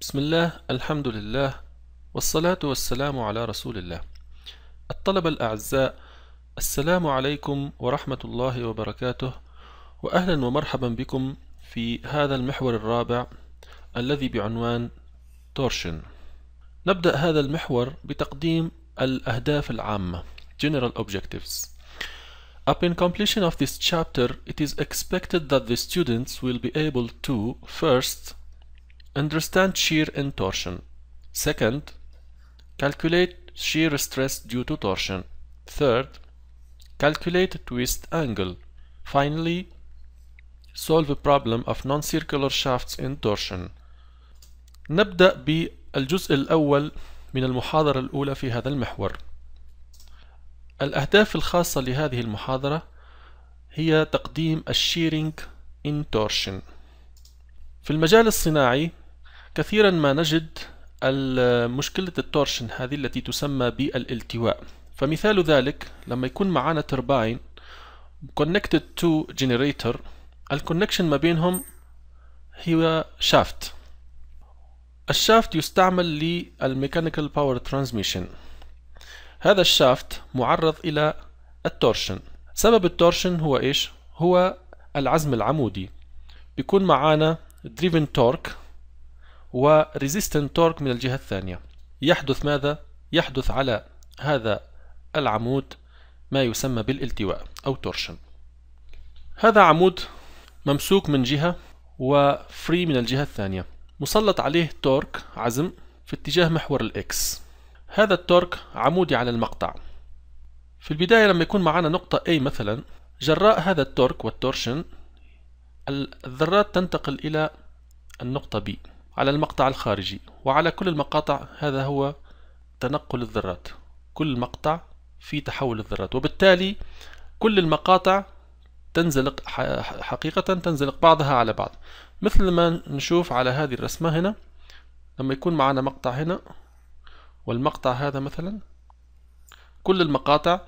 بسم الله الحمد لله والصلاة والسلام على رسول الله الطلبة الأعزاء السلام عليكم ورحمة الله وبركاته وأهلا ومرحبا بكم في هذا المحور الرابع الذي بعنوان تورشن نبدأ هذا المحور بتقديم الأهداف العامة General Objectives Upon completion of this chapter, it is expected that the students will be able to, first, Understand shear in torsion. Second, calculate shear stress due to torsion. Third, calculate twist angle. Finally, solve a problem of non-circular shafts in torsion. نبدأ بالجزء الأول من المحاضرة الأولى في هذا المحور. الأهداف الخاصة لهذه المحاضرة هي تقديم الشيرينج in torsion. في المجال الصناعي كثيرا ما نجد مشكلة التورشن هذه التي تسمى بالالتواء فمثال ذلك لما يكون معانا ترباين connected to generator الكونكشن ما بينهم هو شافت الشافت يستعمل للميكانيكال باور ترانسميشن هذا الشافت معرض إلى التورشن سبب التورشن هو إيش؟ هو العزم العمودي بيكون معانا دريفن تورك وريزيستنت تورك من الجهة الثانية يحدث ماذا؟ يحدث على هذا العمود ما يسمى بالالتواء أو تورشن هذا عمود ممسوك من جهة وفري من الجهة الثانية مسلط عليه تورك عزم في اتجاه محور الإكس هذا التورك عمودي على المقطع في البداية لما يكون معنا نقطة A مثلا جراء هذا التورك والتورشن الذرات تنتقل إلى النقطة B على المقطع الخارجي وعلى كل المقاطع هذا هو تنقل الذرات كل مقطع في تحول الذرات وبالتالي كل المقاطع تنزلق حقيقة تنزلق بعضها على بعض مثل ما نشوف على هذه الرسمة هنا لما يكون معنا مقطع هنا والمقطع هذا مثلا كل المقاطع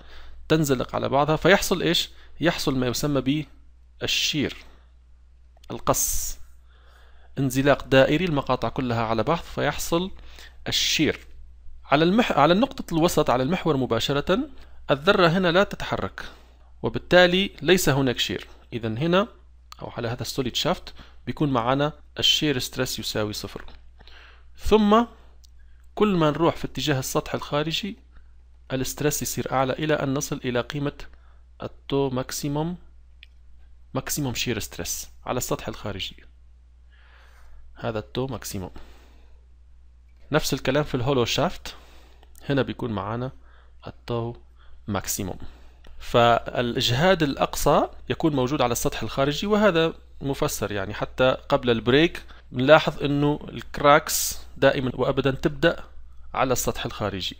تنزلق على بعضها فيحصل ايش يحصل ما يسمى بالشير القص انزلاق دائري المقاطع كلها على بعض فيحصل الشير على المح... على النقطة الوسط على المحور مباشرة الذرة هنا لا تتحرك وبالتالي ليس هناك شير إذا هنا أو على هذا السوليد شافت بيكون معنا الشير ستريس يساوي صفر ثم كل ما نروح في اتجاه السطح الخارجي الاسترس يصير أعلى إلى أن نصل إلى قيمة التو ماكسيموم ماكسيموم شير ستريس على السطح الخارجي هذا التو ماكسيموم نفس الكلام في الهولو شافت هنا بيكون معانا التو ماكسيموم فالإجهاد الأقصى يكون موجود على السطح الخارجي وهذا مفسر يعني حتى قبل البريك بنلاحظ أنه الكراكس دائما وأبدا تبدأ على السطح الخارجي